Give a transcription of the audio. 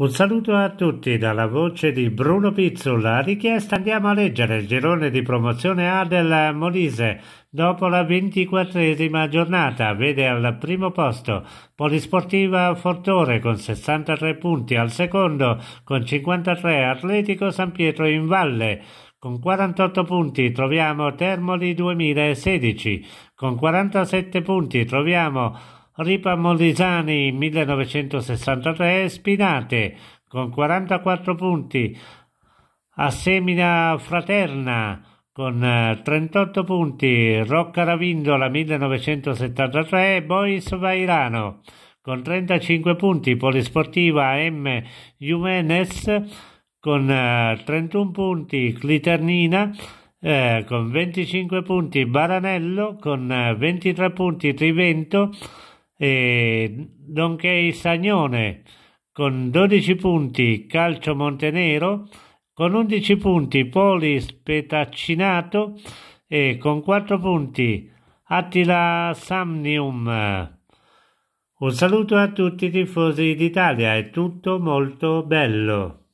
Un saluto a tutti dalla voce di Bruno Pizzulla. A richiesta andiamo a leggere il girone di promozione A del Molise. Dopo la ventiquattresima giornata vede al primo posto Polisportiva Fortore con 63 punti, al secondo con 53 Atletico San Pietro in Valle. Con 48 punti troviamo Termoli 2016, con 47 punti troviamo Ripa Molisani 1963, Spinate con 44 punti, Assemina Fraterna con 38 eh, punti, Rocca Ravindola 1973, Bois Vairano con 35 punti, Polisportiva M. Jimenez con 31 eh, punti, Cliternina eh, con 25 punti, Baranello con 23 eh, punti, Trivento e nonché il Sagnone con 12 punti Calcio Montenero, con 11 punti Poli Spetaccinato e con 4 punti Attila Samnium. Un saluto a tutti i tifosi d'Italia, è tutto molto bello.